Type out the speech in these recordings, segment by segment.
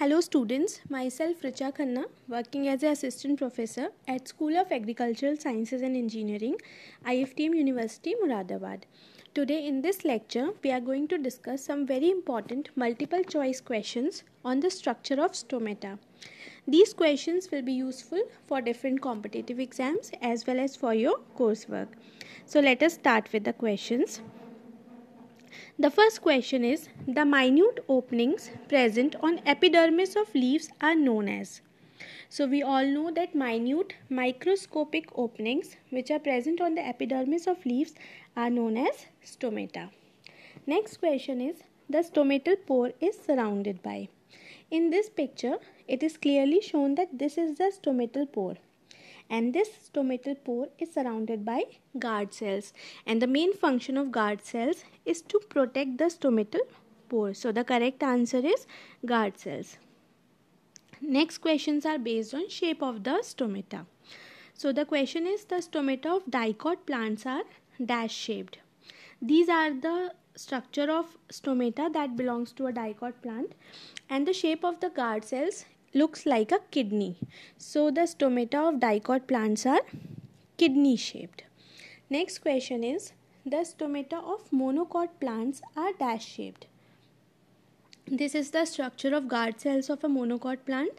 Hello students, myself Richa Khanna, working as an assistant professor at School of Agricultural Sciences and Engineering, IFTM University, Muradabad. Today in this lecture, we are going to discuss some very important multiple choice questions on the structure of stomata. These questions will be useful for different competitive exams as well as for your coursework. So let us start with the questions. The first question is the minute openings present on epidermis of leaves are known as. So we all know that minute microscopic openings which are present on the epidermis of leaves are known as stomata. Next question is the stomatal pore is surrounded by. In this picture it is clearly shown that this is the stomatal pore and this stomatal pore is surrounded by guard cells and the main function of guard cells is to protect the stomatal pore so the correct answer is guard cells next questions are based on shape of the stomata so the question is the stomata of dicot plants are dash shaped these are the structure of stomata that belongs to a dicot plant and the shape of the guard cells looks like a kidney. So the stomata of dicot plants are kidney shaped. Next question is the stomata of monocot plants are dash shaped. This is the structure of guard cells of a monocot plant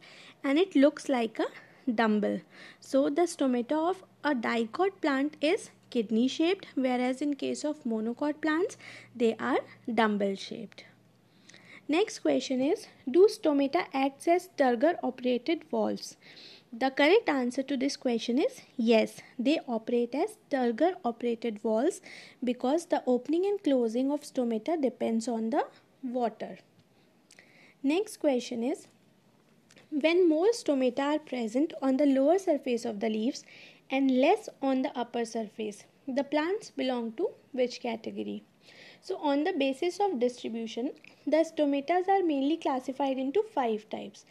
and it looks like a dumbbell. So the stomata of a dicot plant is kidney shaped whereas in case of monocot plants they are dumbbell shaped. Next question is Do stomata act as turgor operated valves? The correct answer to this question is yes, they operate as turgor operated valves because the opening and closing of stomata depends on the water. Next question is When more stomata are present on the lower surface of the leaves and less on the upper surface, the plants belong to which category? So, on the basis of distribution, the stomatas are mainly classified into five types.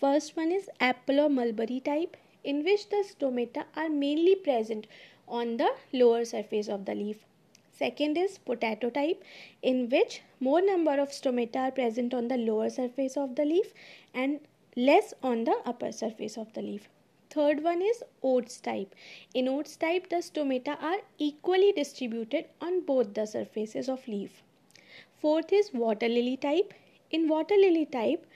First one is apple or mulberry type, in which the stomata are mainly present on the lower surface of the leaf. Second is potato type, in which more number of stomata are present on the lower surface of the leaf and less on the upper surface of the leaf third one is oats type. In oats type, the stomata are equally distributed on both the surfaces of leaf. Fourth is water lily type. In water lily type,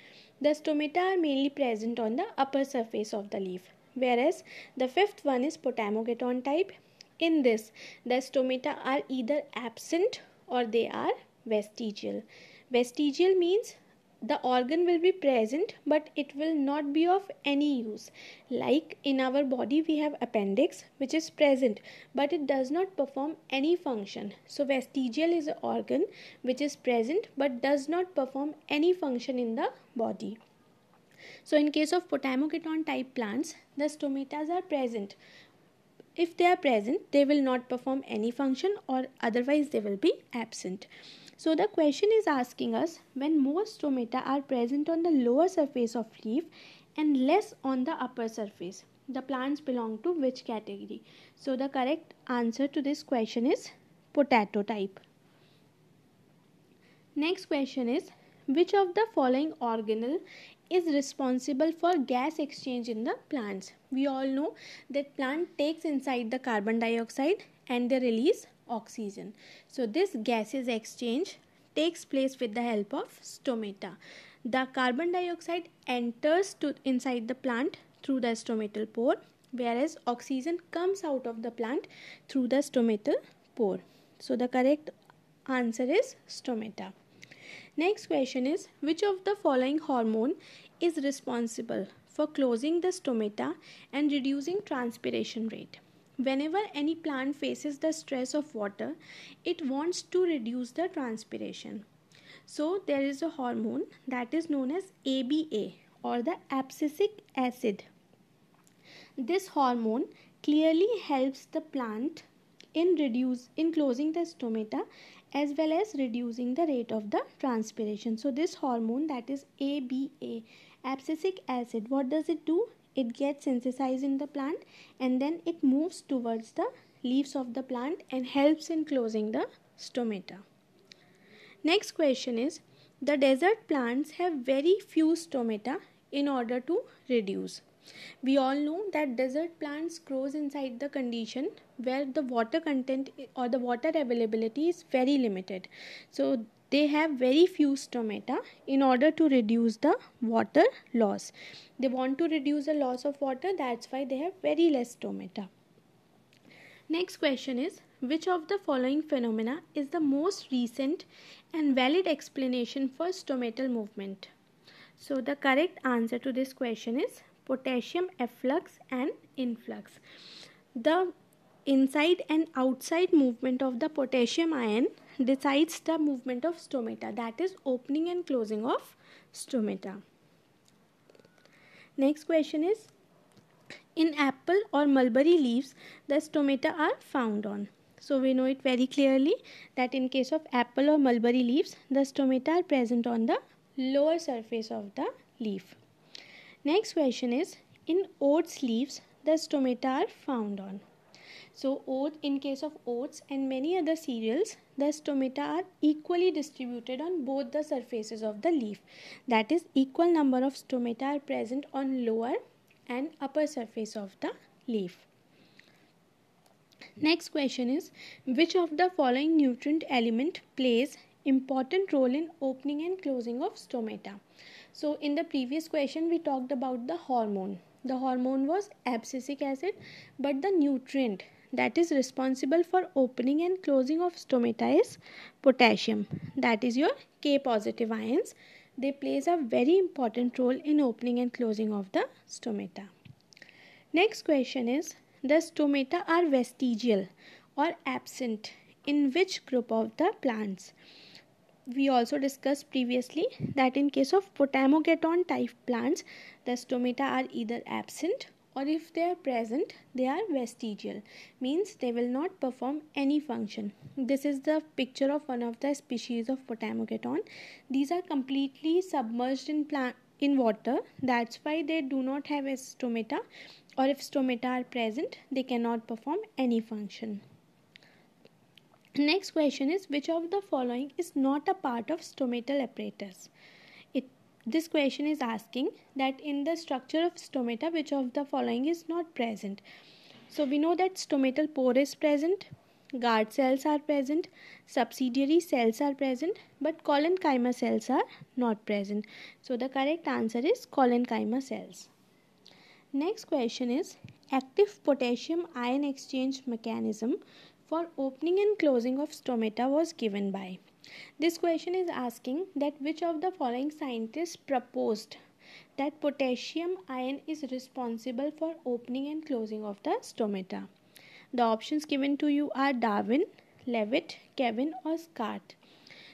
the stomata are mainly present on the upper surface of the leaf. Whereas the fifth one is potamogeton type. In this, the stomata are either absent or they are vestigial. Vestigial means the organ will be present but it will not be of any use like in our body we have appendix which is present but it does not perform any function so vestigial is an organ which is present but does not perform any function in the body so in case of potamogeton type plants the stomatas are present if they are present they will not perform any function or otherwise they will be absent so the question is asking us when more stomata are present on the lower surface of leaf and less on the upper surface, the plants belong to which category? So the correct answer to this question is potato type. Next question is which of the following organelle is responsible for gas exchange in the plants? We all know that plant takes inside the carbon dioxide and they release oxygen. So this gases exchange takes place with the help of stomata. The carbon dioxide enters to inside the plant through the stomatal pore whereas oxygen comes out of the plant through the stomatal pore. So the correct answer is stomata. Next question is which of the following hormone is responsible for closing the stomata and reducing transpiration rate? Whenever any plant faces the stress of water, it wants to reduce the transpiration. So, there is a hormone that is known as ABA or the abscisic acid. This hormone clearly helps the plant in reduce in closing the stomata as well as reducing the rate of the transpiration so this hormone that is aba abscisic acid what does it do it gets synthesized in the plant and then it moves towards the leaves of the plant and helps in closing the stomata. Next question is the desert plants have very few stomata in order to reduce. We all know that desert plants grows inside the condition where the water content or the water availability is very limited. So they have very few stomata in order to reduce the water loss they want to reduce the loss of water that's why they have very less stomata next question is which of the following phenomena is the most recent and valid explanation for stomatal movement so the correct answer to this question is potassium efflux and influx the inside and outside movement of the potassium ion decides the movement of stomata that is opening and closing of stomata next question is in apple or mulberry leaves the stomata are found on so we know it very clearly that in case of apple or mulberry leaves the stomata are present on the lower surface of the leaf next question is in oats leaves the stomata are found on so oats, in case of oats and many other cereals, the stomata are equally distributed on both the surfaces of the leaf. That is, equal number of stomata are present on lower and upper surface of the leaf. Next question is which of the following nutrient element plays important role in opening and closing of stomata? So in the previous question we talked about the hormone. The hormone was abscisic acid but the nutrient that is responsible for opening and closing of stomata is potassium that is your K positive ions they plays a very important role in opening and closing of the stomata next question is the stomata are vestigial or absent in which group of the plants we also discussed previously that in case of potamogeton type plants the stomata are either absent or if they are present they are vestigial means they will not perform any function this is the picture of one of the species of potamogeton these are completely submerged in plant in water that's why they do not have a stomata or if stomata are present they cannot perform any function next question is which of the following is not a part of stomatal apparatus this question is asking that in the structure of stomata which of the following is not present so we know that stomatal pore is present guard cells are present subsidiary cells are present but collenchyma cells are not present so the correct answer is collenchyma cells next question is active potassium ion exchange mechanism for opening and closing of stomata was given by this question is asking that which of the following scientists proposed that potassium ion is responsible for opening and closing of the stomata. The options given to you are Darwin, Levitt, Kevin or Scott.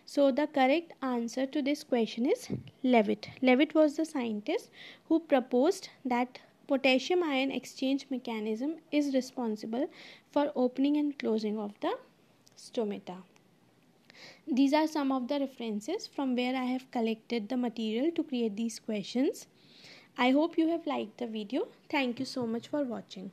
So the correct answer to this question is Levitt. Levitt was the scientist who proposed that potassium ion exchange mechanism is responsible for opening and closing of the stomata. These are some of the references from where I have collected the material to create these questions. I hope you have liked the video. Thank you so much for watching.